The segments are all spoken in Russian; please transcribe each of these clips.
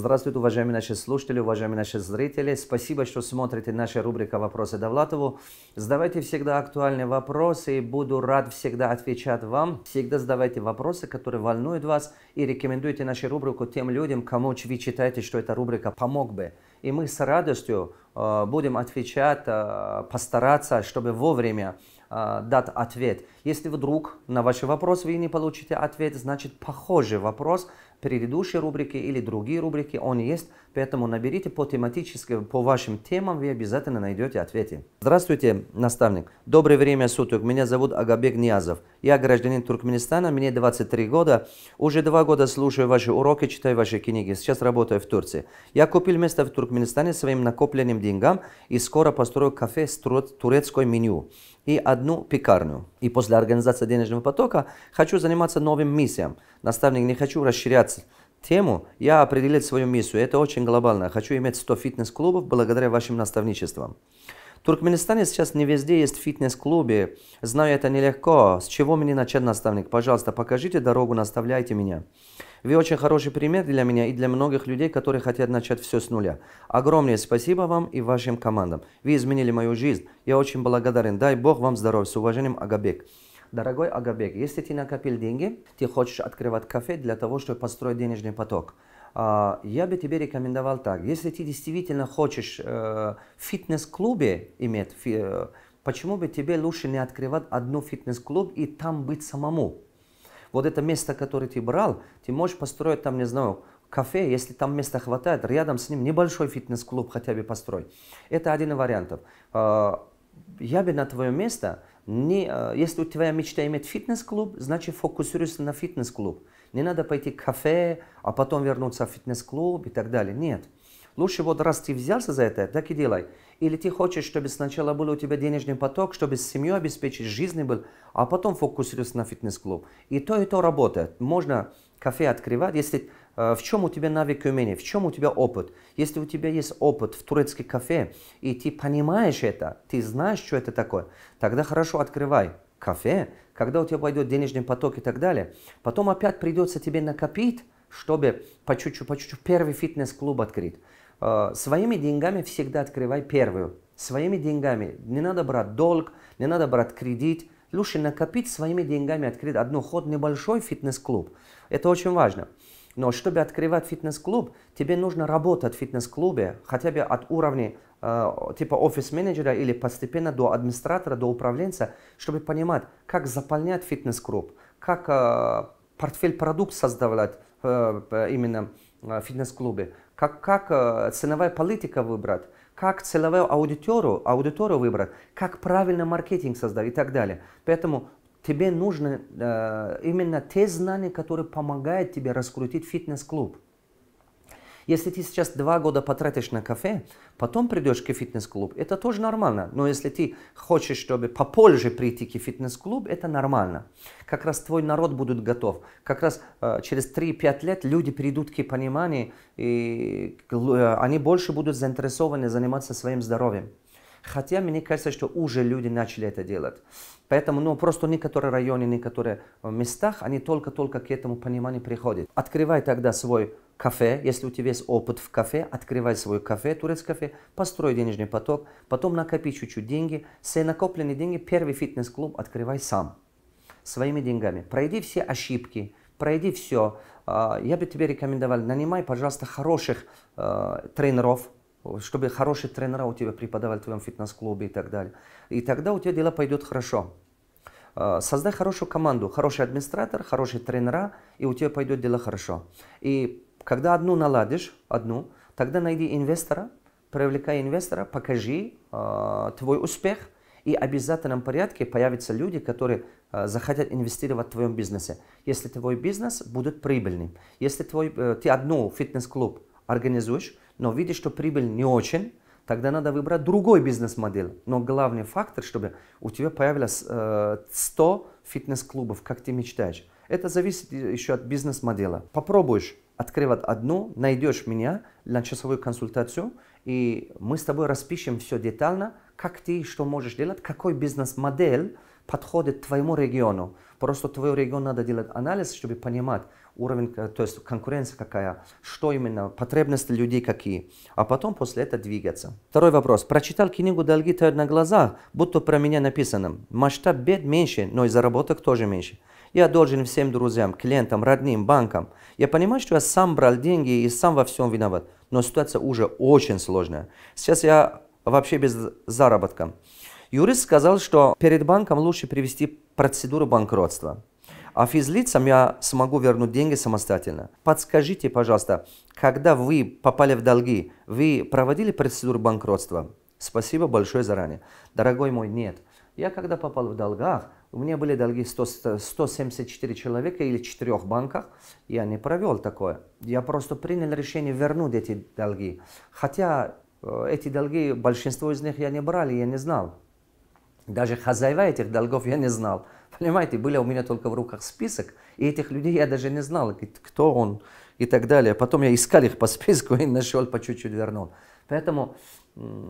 Здравствуйте, уважаемые наши слушатели, уважаемые наши зрители. Спасибо, что смотрите наша рубрика «Вопросы Довлатову». Задавайте всегда актуальные вопросы и буду рад всегда отвечать вам. Всегда задавайте вопросы, которые волнуют вас и рекомендуйте нашу рубрику тем людям, кому вы считаете, что эта рубрика помог бы. И мы с радостью э, будем отвечать, э, постараться, чтобы вовремя э, дать ответ. Если вдруг на ваши вопросы вы не получите ответ, значит похожий вопрос – предыдущие рубрики или другие рубрики, он есть. Поэтому наберите по тематическим, по вашим темам, вы обязательно найдете ответы. Здравствуйте, наставник. Доброе время суток. Меня зовут Агабек Ниязов. Я гражданин Туркменистана, мне 23 года. Уже два года слушаю ваши уроки, читаю ваши книги. Сейчас работаю в Турции. Я купил место в Туркменистане своим накопленным деньгам и скоро построю кафе с турецкой меню и одну пекарню. И после организации денежного потока хочу заниматься новым миссиям. Наставник, не хочу расширять тему, я определил свою миссию. Это очень глобально. Хочу иметь 100 фитнес-клубов благодаря вашим наставничествам. Туркменистане сейчас не везде есть фитнес-клубы. Знаю, это нелегко. С чего мне начать, наставник? Пожалуйста, покажите дорогу, наставляйте меня. Вы очень хороший пример для меня и для многих людей, которые хотят начать все с нуля. Огромное спасибо вам и вашим командам. Вы изменили мою жизнь. Я очень благодарен. Дай Бог вам здоровья. С уважением, Агабек. Дорогой Агабек, если ты накопил деньги, ты хочешь открывать кафе для того, чтобы построить денежный поток – а, я бы тебе рекомендовал так. Если ты действительно хочешь э, в фитнес-клубе иметь, э, почему бы тебе лучше не открывать одну фитнес-клуб и там быть самому? Вот это место, которое ты брал, ты можешь построить там, не знаю, кафе, если там места хватает, рядом с ним небольшой фитнес-клуб хотя бы построй. Это один из вариантов. А, я бы на твое место, не, э, если у тебя мечта иметь фитнес-клуб, значит фокусируйся на фитнес-клуб не надо пойти к кафе, а потом вернуться в фитнес-клуб и так далее. Нет. Лучше вот раз ты взялся за это, так и делай. Или ты хочешь, чтобы сначала был у тебя денежный поток, чтобы семью обеспечить, жизнь был, а потом фокусироваться на фитнес-клуб. И то, и то работает. Можно кафе открывать, если э, в чем у тебя навык и умение, в чем у тебя опыт. Если у тебя есть опыт в турецком кафе, и ты понимаешь это, ты знаешь, что это такое, тогда хорошо открывай кафе, когда у тебя пойдет денежный поток и так далее, потом опять придется тебе накопить, чтобы по чуть-чуть, по чуть-чуть первый фитнес-клуб открыть. Э, своими деньгами всегда открывай первую. Своими деньгами. Не надо брать долг, не надо брать кредит. Лучше накопить своими деньгами, открыть одну ход небольшой фитнес-клуб. Это очень важно. Но чтобы открывать фитнес-клуб, тебе нужно работать в фитнес-клубе хотя бы от уровня Э, типа офис-менеджера или постепенно до администратора, до управленца, чтобы понимать, как заполнять фитнес-клуб, как э, портфель продукт создавать э, именно в фитнес-клубе, как, как ценовая политика выбрать, как целевую аудиторию, аудиторию выбрать, как правильно маркетинг создать и так далее. Поэтому тебе нужны именно те знания, которые помогают тебе раскрутить фитнес-клуб. Если ты сейчас два года потратишь на кафе, потом придешь к фитнес клубу это тоже нормально. Но если ты хочешь, чтобы попозже прийти к фитнес клубу это нормально. Как раз твой народ будет готов. Как раз э, через 3-5 лет люди придут к пониманию, и э, они больше будут заинтересованы заниматься своим здоровьем. Хотя мне кажется, что уже люди начали это делать. Поэтому ну, просто некоторые районы, некоторые э, местах, они только-только к этому пониманию приходят. Открывай тогда свой кафе, если у тебя есть опыт в кафе, открывай свой кафе, турецкое кафе, построй денежный поток, потом накопи чуть-чуть деньги, все накопленные деньги, первый фитнес-клуб открывай сам, своими деньгами. Пройди все ошибки, пройди все. А, я бы тебе рекомендовал, нанимай, пожалуйста, хороших а, тренеров, чтобы хорошие тренера у тебя преподавали в твоем фитнес-клубе и так далее. И тогда у тебя дела пойдут хорошо. А, создай хорошую команду, хороший администратор, хорошие тренера, и у тебя пойдет дело хорошо. И когда одну наладишь, одну, тогда найди инвестора, привлекай инвестора, покажи э, твой успех, и в обязательном порядке появятся люди, которые э, захотят инвестировать в твоем бизнесе. Если твой бизнес будет прибыльным, если твой, э, ты одну фитнес-клуб организуешь, но видишь, что прибыль не очень, тогда надо выбрать другой бизнес-модель. Но главный фактор, чтобы у тебя появилось э, 100 фитнес-клубов, как ты мечтаешь. Это зависит э, еще от бизнес-модела. Попробуешь открывать одну, найдешь меня на часовую консультацию, и мы с тобой распишем все детально, как ты что можешь делать, какой бизнес-модель подходит твоему региону. Просто твой регион надо делать анализ, чтобы понимать уровень, э, то есть конкуренция какая, что именно, потребности людей какие, а потом после этого двигаться. Второй вопрос. Прочитал книгу «Долги тают на глаза», будто про меня написано. Масштаб бед меньше, но и заработок тоже меньше. Я должен всем друзьям, клиентам, родным, банкам. Я понимаю, что я сам брал деньги и сам во всем виноват. Но ситуация уже очень сложная. Сейчас я вообще без заработка. Юрист сказал, что перед банком лучше привести процедуру банкротства. А физлицам я смогу вернуть деньги самостоятельно. Подскажите, пожалуйста, когда вы попали в долги, вы проводили процедуру банкротства? Спасибо большое заранее. Дорогой мой, нет. Я когда попал в долгах, у меня были долги 100, 174 человека или четырех банках. Я не провел такое. Я просто принял решение вернуть эти долги. Хотя э, эти долги, большинство из них я не брал, я не знал. Даже хозяева этих долгов я не знал. Понимаете, были у меня только в руках список, и этих людей я даже не знал, кто он и так далее. Потом я искал их по списку и нашел, по чуть-чуть вернул. Поэтому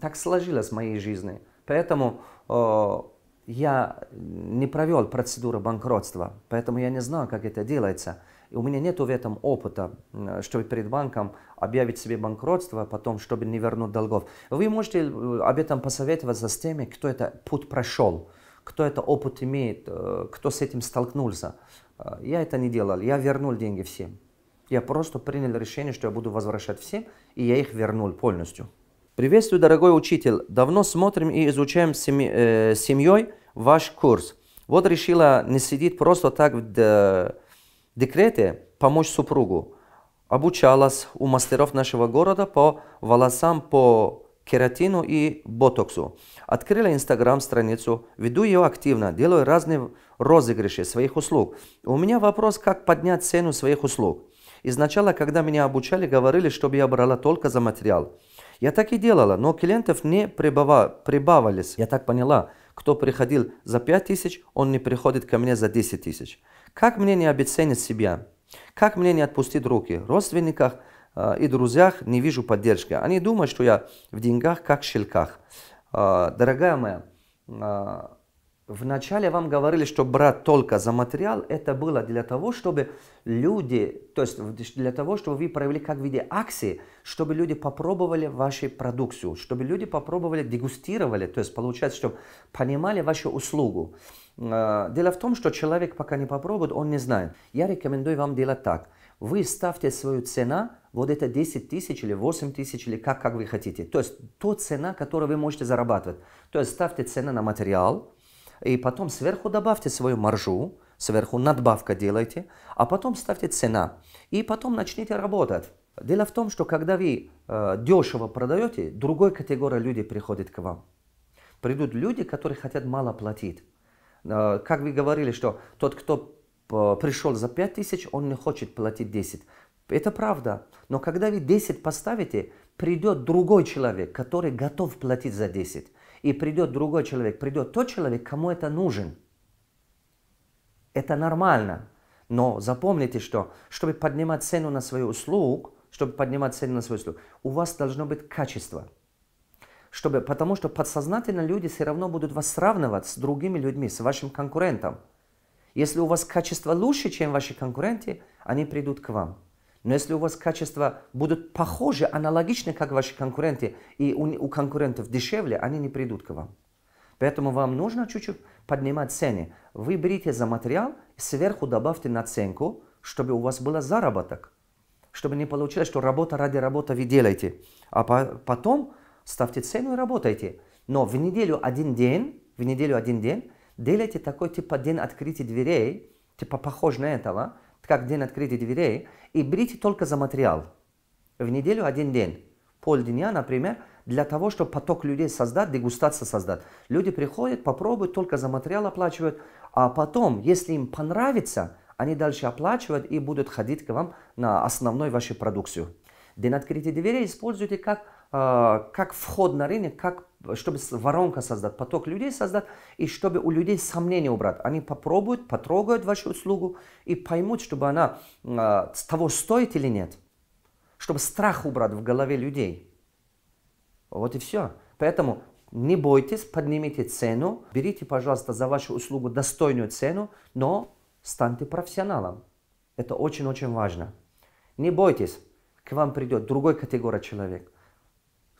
так сложилось в моей жизни. Поэтому э, я не провел процедуру банкротства, поэтому я не знаю, как это делается. И у меня нет в этом опыта, э, чтобы перед банком объявить себе банкротство, а потом, чтобы не вернуть долгов. Вы можете э, об этом посоветоваться с теми, кто это путь прошел, кто это опыт имеет, э, кто с этим столкнулся. Я это не делал, я вернул деньги всем. Я просто принял решение, что я буду возвращать всем, и я их вернул полностью. Приветствую, дорогой учитель. Давно смотрим и изучаем с семь, э, семьей ваш курс. Вот решила не сидеть просто так в декрете, помочь супругу. Обучалась у мастеров нашего города по волосам, по кератину и ботоксу. Открыла инстаграм-страницу, веду ее активно, делаю разные розыгрыши своих услуг. У меня вопрос, как поднять цену своих услуг. Изначально, когда меня обучали, говорили, чтобы я брала только за материал. Я так и делала, но клиентов не прибавались. Я так поняла, кто приходил за 5 тысяч, он не приходит ко мне за 10 тысяч. Как мне не обесценить себя? Как мне не отпустить руки? В родственниках э, и друзьях не вижу поддержки. Они думают, что я в деньгах, как в щелках. Э, дорогая моя, э, Вначале вам говорили, что брать только за материал, это было для того, чтобы люди, то есть для того, чтобы вы провели как в виде акции, чтобы люди попробовали вашу продукцию, чтобы люди попробовали, дегустировали, то есть получается, чтобы понимали вашу услугу. Э, дело в том, что человек пока не попробует, он не знает. Я рекомендую вам делать так. Вы ставьте свою цену, вот это 10 тысяч или 8 тысяч, или как, как вы хотите. То есть, то цена, которую вы можете зарабатывать. То есть, ставьте цену на материал, и потом сверху добавьте свою маржу, сверху надбавка делайте, а потом ставьте цена, и потом начните работать. Дело в том, что когда вы э, дешево продаете, другой категория людей приходит к вам. Придут люди, которые хотят мало платить. Э, как вы говорили, что тот, кто э, пришел за 5 тысяч, он не хочет платить 10. Это правда. Но когда вы 10 поставите, придет другой человек, который готов платить за 10 и придет другой человек, придет тот человек, кому это нужен. Это нормально. Но запомните, что чтобы поднимать цену на свою услугу, чтобы поднимать цену на свою услугу, у вас должно быть качество. Чтобы, потому что подсознательно люди все равно будут вас сравнивать с другими людьми, с вашим конкурентом. Если у вас качество лучше, чем ваши конкуренты, они придут к вам. Но если у вас качества будут похожи, аналогичны, как ваши конкуренты, и у, у конкурентов дешевле, они не придут к вам. Поэтому вам нужно чуть-чуть поднимать цены. Вы берите за материал, сверху добавьте наценку, чтобы у вас был заработок. Чтобы не получилось, что работа ради работы вы делаете. А по потом ставьте цену и работайте. Но в неделю один день, в неделю один день делайте такой типа день открытия дверей, типа похож на этого, как день открытия дверей, и брить только за материал. В неделю один день, полдня, например, для того, чтобы поток людей создать, дегустация создать. Люди приходят, попробуют, только за материал оплачивают, а потом, если им понравится, они дальше оплачивают и будут ходить к вам на основной вашу продукцию. День открытия дверей используйте как, э, как вход на рынок, как чтобы воронка создать, поток людей создать, и чтобы у людей сомнения убрать. Они попробуют, потрогают вашу услугу и поймут, чтобы она э, того стоит или нет. Чтобы страх убрать в голове людей. Вот и все. Поэтому не бойтесь, поднимите цену, берите, пожалуйста, за вашу услугу достойную цену, но станьте профессионалом. Это очень-очень важно. Не бойтесь, к вам придет другой категория человек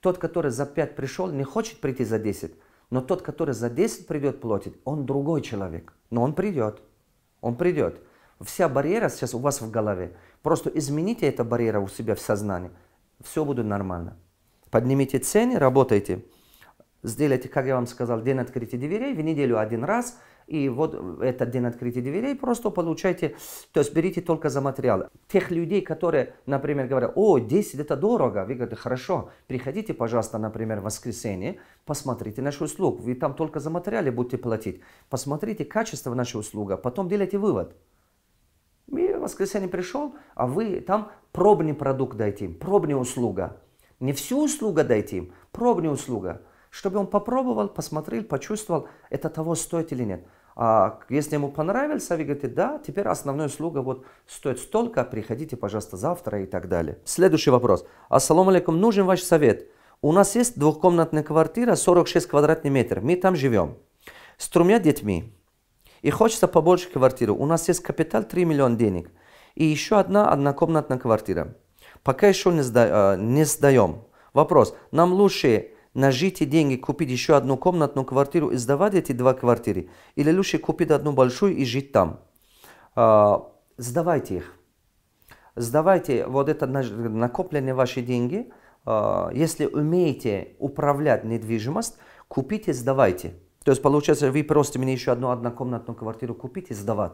тот, который за 5 пришел, не хочет прийти за 10. Но тот, который за 10 придет платить, он другой человек. Но он придет. Он придет. Вся барьера сейчас у вас в голове. Просто измените это барьера у себя в сознании. Все будет нормально. Поднимите цены, работайте сделайте, как я вам сказал, день открытия дверей в неделю один раз, и вот этот день открытия дверей просто получайте, то есть берите только за материалы. Тех людей, которые, например, говорят, о, 10 это дорого, вы говорите, хорошо, приходите, пожалуйста, например, в воскресенье, посмотрите нашу услугу, вы там только за материалы будете платить, посмотрите качество нашей услуги, а потом делайте вывод. И в воскресенье пришел, а вы там пробный продукт дайте им, пробная услуга. Не всю услугу дайте им, пробная услуга – чтобы он попробовал, посмотрел, почувствовал, это того стоит или нет. А если ему понравился, вы говорите, да, теперь основная услуга вот стоит столько, приходите, пожалуйста, завтра и так далее. Следующий вопрос. Ассаламу алейкум, нужен ваш совет. У нас есть двухкомнатная квартира, 46 квадратных метров, мы там живем. С тремя детьми. И хочется побольше квартиры. У нас есть капитал 3 миллиона денег. И еще одна однокомнатная квартира. Пока еще не, сда, э, не сдаем. Вопрос. Нам лучше нажить деньги, купить еще одну комнатную квартиру и сдавать эти два квартиры. Или лучше купить одну большую и жить там. А, сдавайте их. Сдавайте вот это накопленные ваши деньги. А, если умеете управлять недвижимость, купите, сдавайте. То есть, получается, вы просто мне еще одну однокомнатную квартиру купите, и сдавать.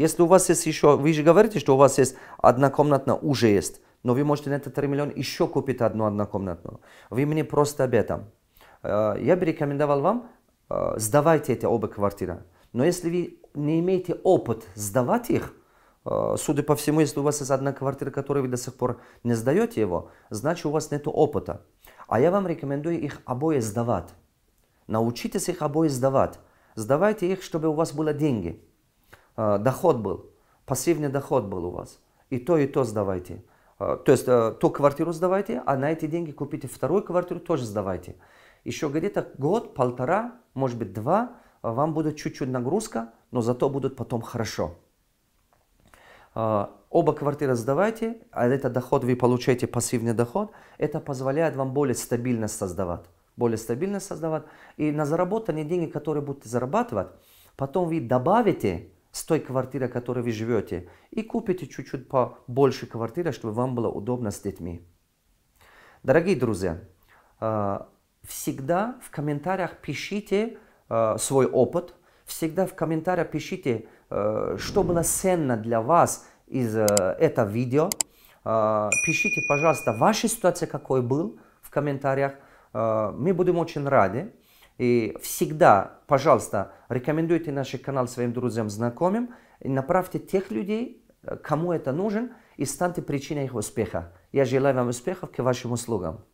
Если у вас есть еще, вы же говорите, что у вас есть однокомнатная уже есть, но вы можете на этот 3 миллиона еще купить одну однокомнатную. Вы мне просто об этом. Э, я бы рекомендовал вам, э, сдавайте эти оба квартиры. Но если вы не имеете опыт сдавать их, э, судя по всему, если у вас есть одна квартира, которую вы до сих пор не сдаете его, значит у вас нет опыта. А я вам рекомендую их обои сдавать. Научитесь их обои сдавать. Сдавайте их, чтобы у вас были деньги. Э, доход был, пассивный доход был у вас. И то, и то сдавайте. Э, то есть э, ту квартиру сдавайте, а на эти деньги купите вторую квартиру, тоже сдавайте. Еще где-то год, полтора, может быть два, вам будет чуть-чуть нагрузка, но зато будут потом хорошо. Оба квартиры сдавайте, а этот доход вы получаете, пассивный доход. Это позволяет вам более стабильно создавать. Более стабильно создавать. И на заработанные деньги, которые будете зарабатывать, потом вы добавите с той квартиры, в которой вы живете, и купите чуть-чуть побольше квартиры, чтобы вам было удобно с детьми. Дорогие друзья, э, всегда в комментариях пишите э, свой опыт, всегда в комментариях пишите, э, что было ценно для вас из этого видео. Пишите, пожалуйста, ваша ситуация какой был в комментариях. Мы будем очень рады. И всегда, пожалуйста, рекомендуйте наш канал своим друзьям, знакомым, и направьте тех людей, э, кому это нужен, и станьте причиной их успеха. Я желаю вам успехов к вашим услугам.